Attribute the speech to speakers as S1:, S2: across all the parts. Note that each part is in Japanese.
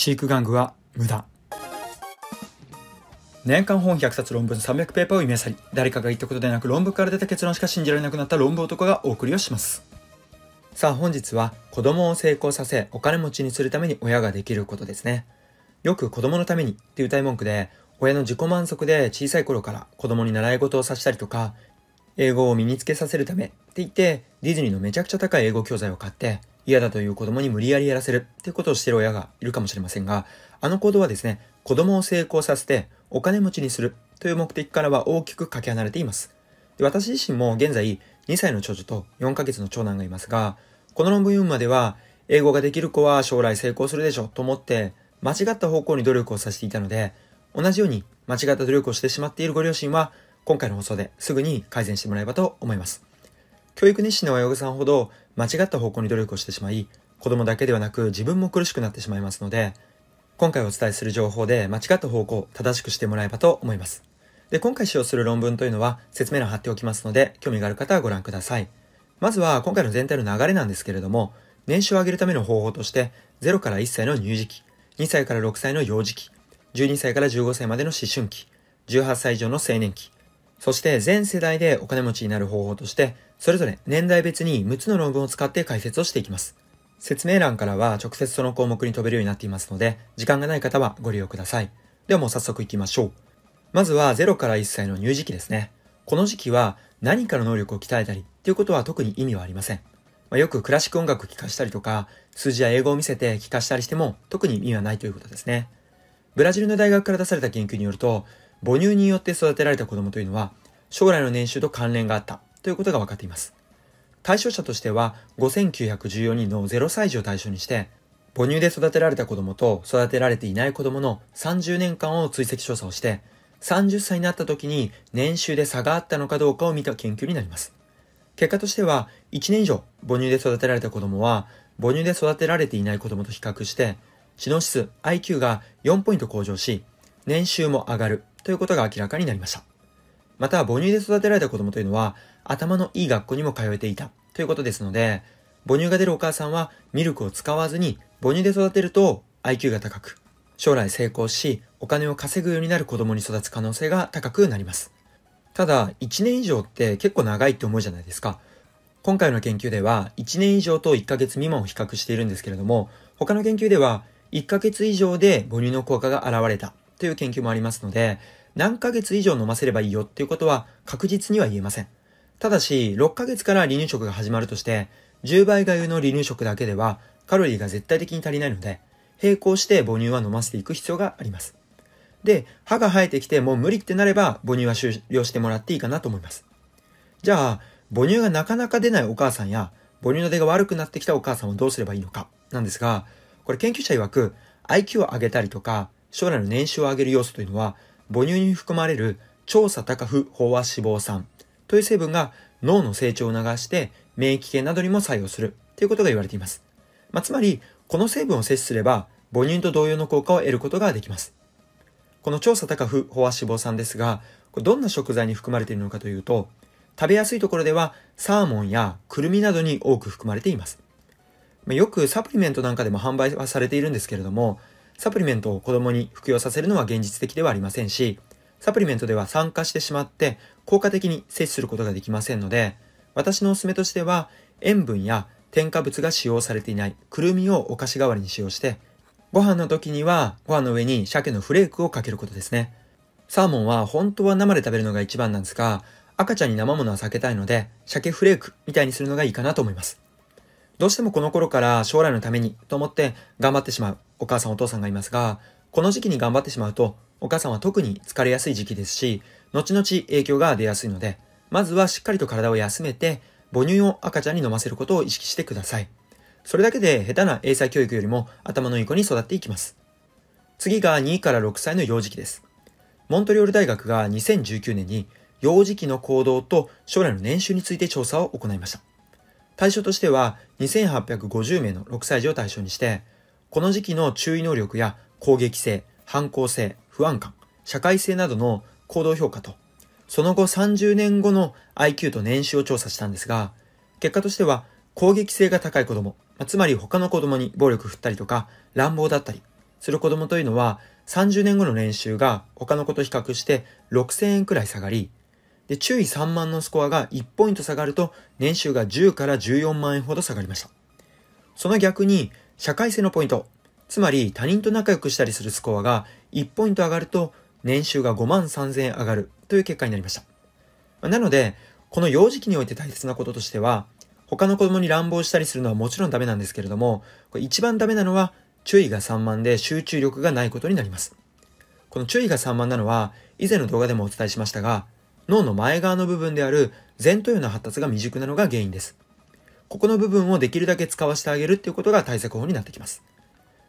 S1: チ育玩具は無駄年間本100冊論文300ペーパーを読み漁り誰かが言ったことでなく論文から出た結論しか信じられなくなった論文男がお送りをしますさあ本日は子供を成功させお金持ちにするために親ができることですねよく子供のためにっていう大文句で親の自己満足で小さい頃から子供に習い事をさせたりとか英語を身につけさせるためって言ってディズニーのめちゃくちゃ高い英語教材を買って嫌だという子供に無理やりやらせるってことをしている親がいるかもしれませんが、あの行動はですね、子供を成功させてお金持ちにするという目的からは大きくかけ離れています。で私自身も現在2歳の長女と4ヶ月の長男がいますが、この論文読むまでは、英語ができる子は将来成功するでしょと思って、間違った方向に努力をさせていたので、同じように間違った努力をしてしまっているご両親は、今回の放送ですぐに改善してもらえばと思います。教育熱心な親御さんほど間違った方向に努力をしてしまい、子供だけではなく自分も苦しくなってしまいますので、今回お伝えする情報で間違った方向、正しくしてもらえばと思います。で、今回使用する論文というのは説明欄貼っておきますので、興味がある方はご覧ください。まずは今回の全体の流れなんですけれども、年収を上げるための方法として、0から1歳の乳児期、2歳から6歳の幼児期、12歳から15歳までの思春期、18歳以上の青年期、そして全世代でお金持ちになる方法として、それぞれ年代別に6つの論文を使って解説をしていきます。説明欄からは直接その項目に飛べるようになっていますので、時間がない方はご利用ください。ではもう早速いきましょう。まずは0から1歳の入児期ですね。この時期は何かの能力を鍛えたりっていうことは特に意味はありません。まあ、よくクラシック音楽を聴かしたりとか、数字や英語を見せて聞かしたりしても特に意味はないということですね。ブラジルの大学から出された研究によると、母乳によって育てられた子供というのは、将来の年収と関連があったということが分かっています。対象者としては、5914人の0歳児を対象にして、母乳で育てられた子供と育てられていない子供の30年間を追跡調査をして、30歳になった時に年収で差があったのかどうかを見た研究になります。結果としては、1年以上母乳で育てられた子供は、母乳で育てられていない子供と比較して、知能指数 IQ が4ポイント向上し、年収も上がるということが明らかになりました。また、母乳で育てられた子供というのは、頭のいい学校にも通えていたということですので、母乳が出るお母さんはミルクを使わずに母乳で育てると IQ が高く、将来成功し、お金を稼ぐようになる子供に育つ可能性が高くなります。ただ、1年以上って結構長いって思うじゃないですか。今回の研究では、1年以上と1ヶ月未満を比較しているんですけれども、他の研究では、1ヶ月以上で母乳の効果が現れたという研究もありますので、何ヶ月以上飲ませればいいよっていうことは確実には言えません。ただし、6ヶ月から離乳食が始まるとして、10倍がゆの離乳食だけではカロリーが絶対的に足りないので、並行して母乳は飲ませていく必要があります。で、歯が生えてきてもう無理ってなれば母乳は終了してもらっていいかなと思います。じゃあ、母乳がなかなか出ないお母さんや、母乳の出が悪くなってきたお母さんはどうすればいいのかなんですが、これ研究者曰く IQ を上げたりとか、将来の年収を上げる要素というのは、母乳に含まれる調査高不飽和脂肪酸という成分が脳の成長を促して免疫系などにも作用するということが言われています。まあ、つまり、この成分を摂取すれば、母乳と同様の効果を得ることができます。この調査高不飽和脂肪酸ですが、どんな食材に含まれているのかというと、食べやすいところではサーモンやクルミなどに多く含まれています。よくサプリメントなんかでも販売はされているんですけれども、サプリメントを子供に服用させるのは現実的ではありませんし、サプリメントでは酸化してしまって効果的に摂取することができませんので、私のおすすめとしては、塩分や添加物が使用されていないくるみをお菓子代わりに使用して、ご飯の時にはご飯の上に鮭のフレークをかけることですね。サーモンは本当は生で食べるのが一番なんですが、赤ちゃんに生ものは避けたいので、鮭フレークみたいにするのがいいかなと思います。どうしてもこの頃から将来のためにと思って頑張ってしまうお母さんお父さんがいますが、この時期に頑張ってしまうと、お母さんは特に疲れやすい時期ですし、後々影響が出やすいので、まずはしっかりと体を休めて、母乳を赤ちゃんに飲ませることを意識してください。それだけで下手な英才教育よりも頭のいい子に育っていきます。次が2から6歳の幼児期です。モントリオール大学が2019年に幼児期の行動と将来の年収について調査を行いました。対象としては2850名の6歳児を対象にして、この時期の注意能力や攻撃性、反抗性、不安感、社会性などの行動評価と、その後30年後の IQ と年収を調査したんですが、結果としては攻撃性が高い子供、つまり他の子供に暴力振ったりとか乱暴だったりする子供というのは30年後の年収が他の子と比較して6000円くらい下がり、で、注意3万のスコアが1ポイント下がると年収が10から14万円ほど下がりました。その逆に社会性のポイント。つまり他人と仲良くしたりするスコアが1ポイント上がると年収が5万3000円上がるという結果になりました。なので、この幼児期において大切なこととしては、他の子供に乱暴したりするのはもちろんダメなんですけれども、これ一番ダメなのは注意が散漫で集中力がないことになります。この注意が散漫なのは以前の動画でもお伝えしましたが、脳の前側の部分である前頭葉の発達が未熟なのが原因です。ここの部分をできるだけ使わせてあげるっていうことが対策法になってきます。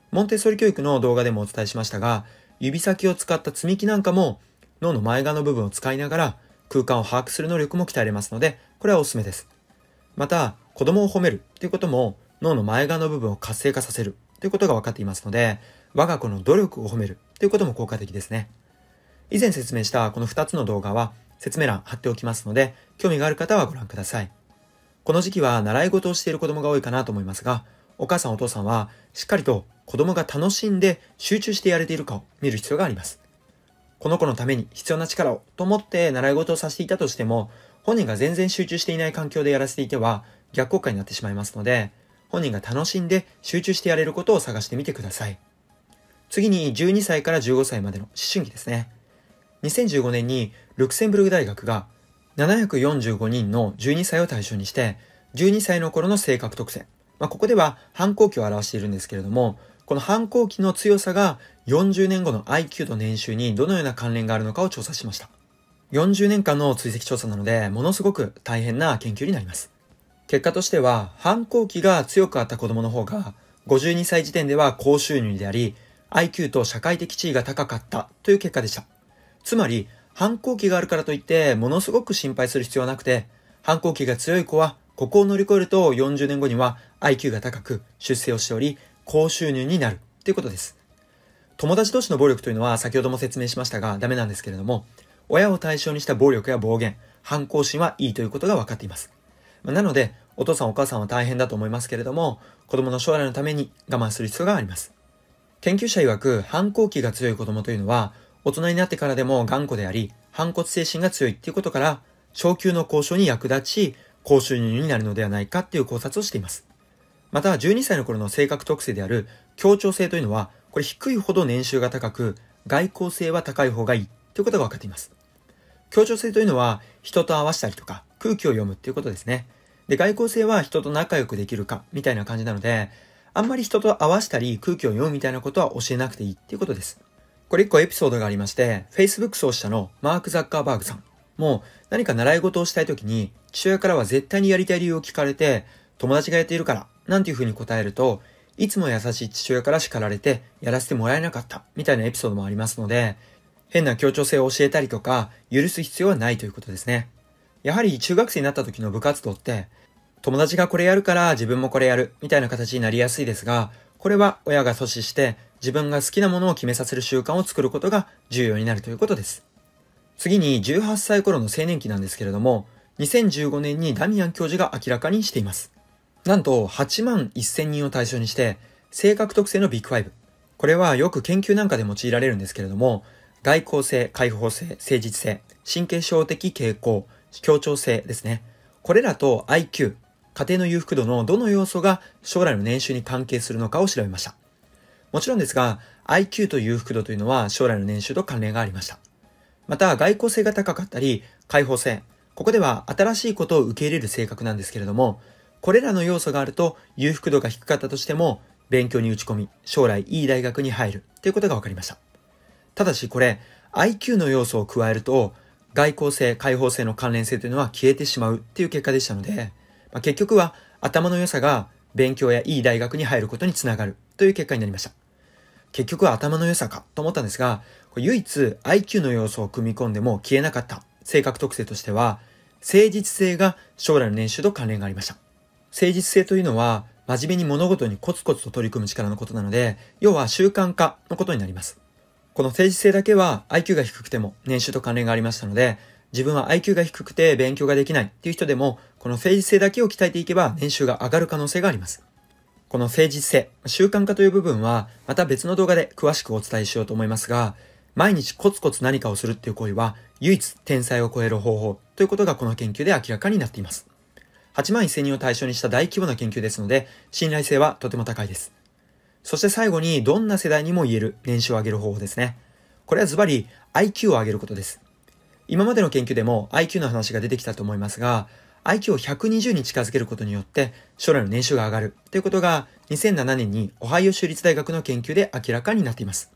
S1: モンテッソリ教育の動画でもお伝えしましたが、指先を使った積み木なんかも脳の前側の部分を使いながら空間を把握する能力も鍛えれますので、これはおすすめです。また、子供を褒めるということも脳の前側の部分を活性化させるということが分かっていますので、我が子の努力を褒めるということも効果的ですね。以前説明したこの2つの動画は説明欄貼っておきますので、興味がある方はご覧ください。この時期は習い事をしている子供が多いかなと思いますが、お母さんお父さんはしっかりと子供が楽しんで集中してやれているかを見る必要があります。この子のために必要な力をと思って習い事をさせていたとしても、本人が全然集中していない環境でやらせていては逆効果になってしまいますので、本人が楽しんで集中してやれることを探してみてください。次に12歳から15歳までの思春期ですね。2015年にルクセンブルク大学が745人の12歳を対象にして、12歳の頃の性格特性。まあ、ここでは反抗期を表しているんですけれども、この反抗期の強さが40年後の IQ と年収にどのような関連があるのかを調査しました。40年間の追跡調査なので、ものすごく大変な研究になります。結果としては、反抗期が強くあった子供の方が、52歳時点では高収入であり、IQ と社会的地位が高かったという結果でした。つまり、反抗期があるからといって、ものすごく心配する必要はなくて、反抗期が強い子は、ここを乗り越えると40年後には IQ が高く、出世をしており、高収入になるということです。友達同士の暴力というのは先ほども説明しましたがダメなんですけれども、親を対象にした暴力や暴言、反抗心はいいということが分かっています。なので、お父さんお母さんは大変だと思いますけれども、子供の将来のために我慢する必要があります。研究者曰く、反抗期が強い子供というのは、大人になってからでも頑固であり、反骨精神が強いっていうことから、昇給の交渉に役立ち、高収入になるのではないかっていう考察をしています。また、12歳の頃の性格特性である協調性というのは、これ低いほど年収が高く、外交性は高い方がいいということが分かっています。協調性というのは、人と合わせたりとか、空気を読むっていうことですね。で、外交性は人と仲良くできるか、みたいな感じなので、あんまり人と合わせたり空気を読むみたいなことは教えなくていいっていうことです。これ一個エピソードがありまして、Facebook 創始者のマーク・ザッカーバーグさん。もう何か習い事をしたい時に、父親からは絶対にやりたい理由を聞かれて、友達がやっているから、なんていう風に答えると、いつも優しい父親から叱られて、やらせてもらえなかった、みたいなエピソードもありますので、変な協調性を教えたりとか、許す必要はないということですね。やはり中学生になった時の部活動って、友達がこれやるから自分もこれやるみたいな形になりやすいですが、これは親が阻止して自分が好きなものを決めさせる習慣を作ることが重要になるということです。次に18歳頃の青年期なんですけれども、2015年にダミアン教授が明らかにしています。なんと8万1000人を対象にして、性格特性のビッグ5。これはよく研究なんかで用いられるんですけれども、外交性、開放性、誠実性、神経症的傾向、協調性ですね。これらと IQ、家庭の裕福度のどの要素が将来の年収に関係するのかを調べました。もちろんですが、IQ と裕福度というのは将来の年収と関連がありました。また、外交性が高かったり、開放性。ここでは新しいことを受け入れる性格なんですけれども、これらの要素があると裕福度が低かったとしても、勉強に打ち込み、将来いい大学に入るということが分かりました。ただしこれ、IQ の要素を加えると、外交性、開放性の関連性というのは消えてしまうっていう結果でしたので、まあ、結局は頭の良さが勉強やいい大学に入ることにつながるという結果になりました。結局は頭の良さかと思ったんですが、唯一 IQ の要素を組み込んでも消えなかった性格特性としては、誠実性が将来の年収と関連がありました。誠実性というのは、真面目に物事にコツコツと取り組む力のことなので、要は習慣化のことになります。この誠実性だけは IQ が低くても年収と関連がありましたので、自分は IQ が低くて勉強ができないっていう人でも、この誠実性だけを鍛えていけば年収が上がる可能性があります。この誠実性、習慣化という部分は、また別の動画で詳しくお伝えしようと思いますが、毎日コツコツ何かをするっていう行為は、唯一天才を超える方法ということがこの研究で明らかになっています。8万1000人を対象にした大規模な研究ですので、信頼性はとても高いです。そして最後に、どんな世代にも言える年収を上げる方法ですね。これはズバリ IQ を上げることです。今までの研究でも IQ の話が出てきたと思いますが、IQ を120に近づけることによって将来の年収が上がるということが2007年にオハイオ州立大学の研究で明らかになっています。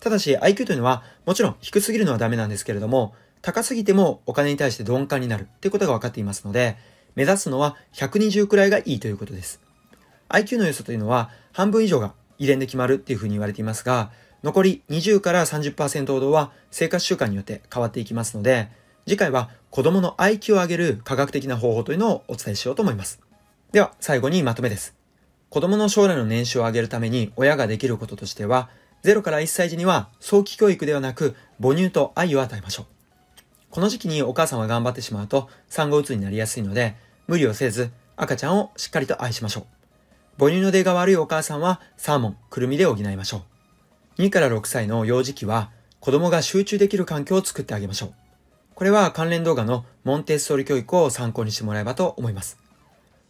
S1: ただし IQ というのはもちろん低すぎるのはダメなんですけれども高すぎてもお金に対して鈍感になるということが分かっていますので目指すのは120くらいがいいということです。IQ の良さというのは半分以上が遺伝で決まるっていうふうに言われていますが残り20から30%ほどは生活習慣によって変わっていきますので次回は子供の IQ を上げる科学的な方法というのをお伝えしようと思います。では、最後にまとめです。子供の将来の年収を上げるために親ができることとしては、0から1歳児には早期教育ではなく母乳と愛を与えましょう。この時期にお母さんは頑張ってしまうと産後うつになりやすいので、無理をせず赤ちゃんをしっかりと愛しましょう。母乳の出が悪いお母さんはサーモン、くるみで補いましょう。2から6歳の幼児期は子供が集中できる環境を作ってあげましょう。これは関連動画のモンテッソーリ教育を参考にしてもらえばと思います。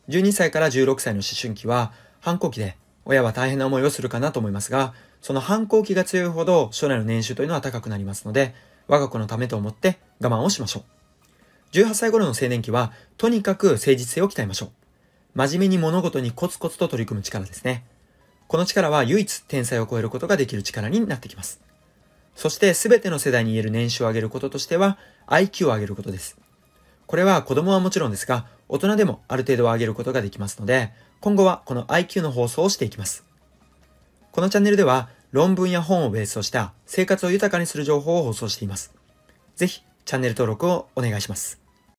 S1: 12歳から16歳の思春期は反抗期で親は大変な思いをするかなと思いますが、その反抗期が強いほど将来の年収というのは高くなりますので、我が子のためと思って我慢をしましょう。18歳頃の青年期はとにかく誠実性を鍛えましょう。真面目に物事にコツコツと取り組む力ですね。この力は唯一天才を超えることができる力になってきます。そして全ての世代に言える年収を上げることとしては IQ を上げることです。これは子供はもちろんですが、大人でもある程度は上げることができますので、今後はこの IQ の放送をしていきます。このチャンネルでは論文や本をベースとした生活を豊かにする情報を放送しています。ぜひチャンネル登録をお願いします。